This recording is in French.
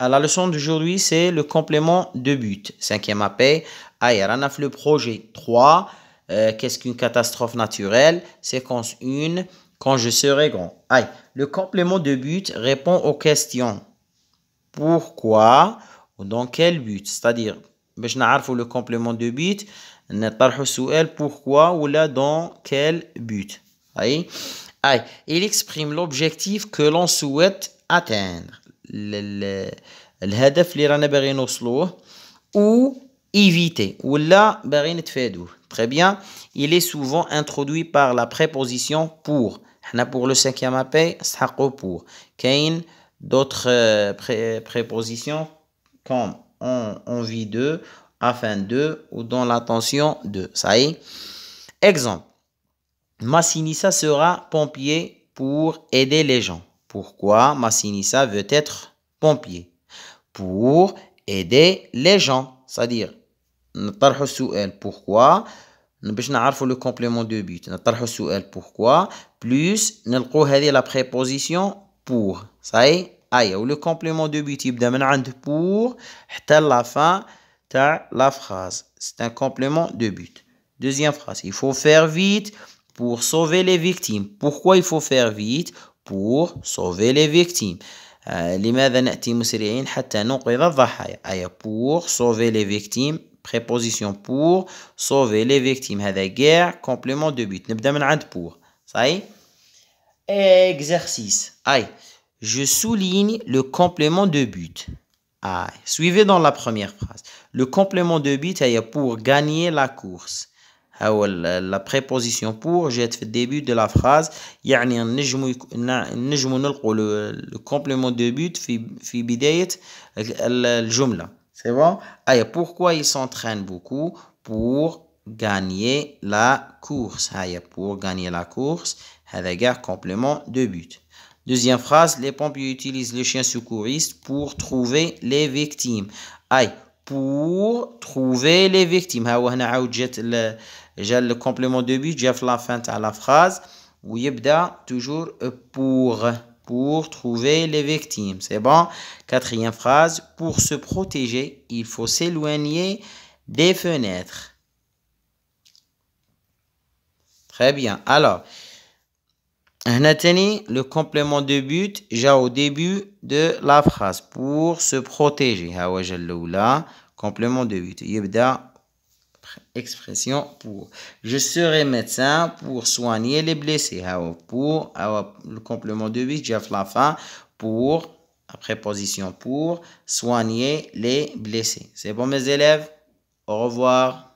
La leçon d'aujourd'hui, c'est le complément de but. Cinquième appel, Ranaf, le projet 3. Euh, qu'est-ce qu'une catastrophe naturelle Séquence 1, quand je serai grand. Aïe. Le complément de but répond aux questions. Pourquoi ou dans quel but C'est-à-dire, le complément de but, pourquoi ou là dans quel but. Aïe. Aïe. Il exprime l'objectif que l'on souhaite atteindre ou éviter très bien il est souvent introduit par la préposition pour a pour le cinquième appel il pour a d'autres euh, prépositions comme on, vit de afin de ou dans l'attention de ça y est exemple Massinissa sera pompier pour aider les gens pourquoi Massinissa veut être pompier Pour aider les gens. C'est-à-dire, pourquoi باش le complément de but pourquoi plus nous de la préposition pour ah, a ou le complément de but type pour la fin de la phrase c'est un complément de but deuxième phrase il faut faire vite pour sauver les victimes pourquoi il faut faire vite pour sauver les victimes. Euh, لماذا مسرعين حتى الضحايا pour sauver les victimes préposition pour sauver les victimes هذا guerre. complément de but pour exercice je souligne le complément de but suivez dans la première phrase le complément de but est pour gagner la course la préposition pour fait le début de la phrase يعني un نجم نلقوا le complément de but في في le c'est bon pourquoi ils s'entraînent beaucoup pour gagner la course pour gagner la course هذا كاع complément de but Deuxième phrase, les pompiers utilisent le chien secouriste pour trouver les victimes. pour trouver les victimes. ها هو هنا j'ai le complément de but, j'ai la fin à la phrase. Ou yebda toujours pour, pour trouver les victimes. C'est bon. Quatrième phrase, pour se protéger, il faut s'éloigner des fenêtres. Très bien. Alors, le complément de but, j'ai au début de la phrase pour se protéger. Ah complément de but expression pour. Je serai médecin pour soigner les blessés. Pour, le complément de vie, Jeff la fin pour, préposition pour, soigner les blessés. C'est bon, mes élèves? Au revoir.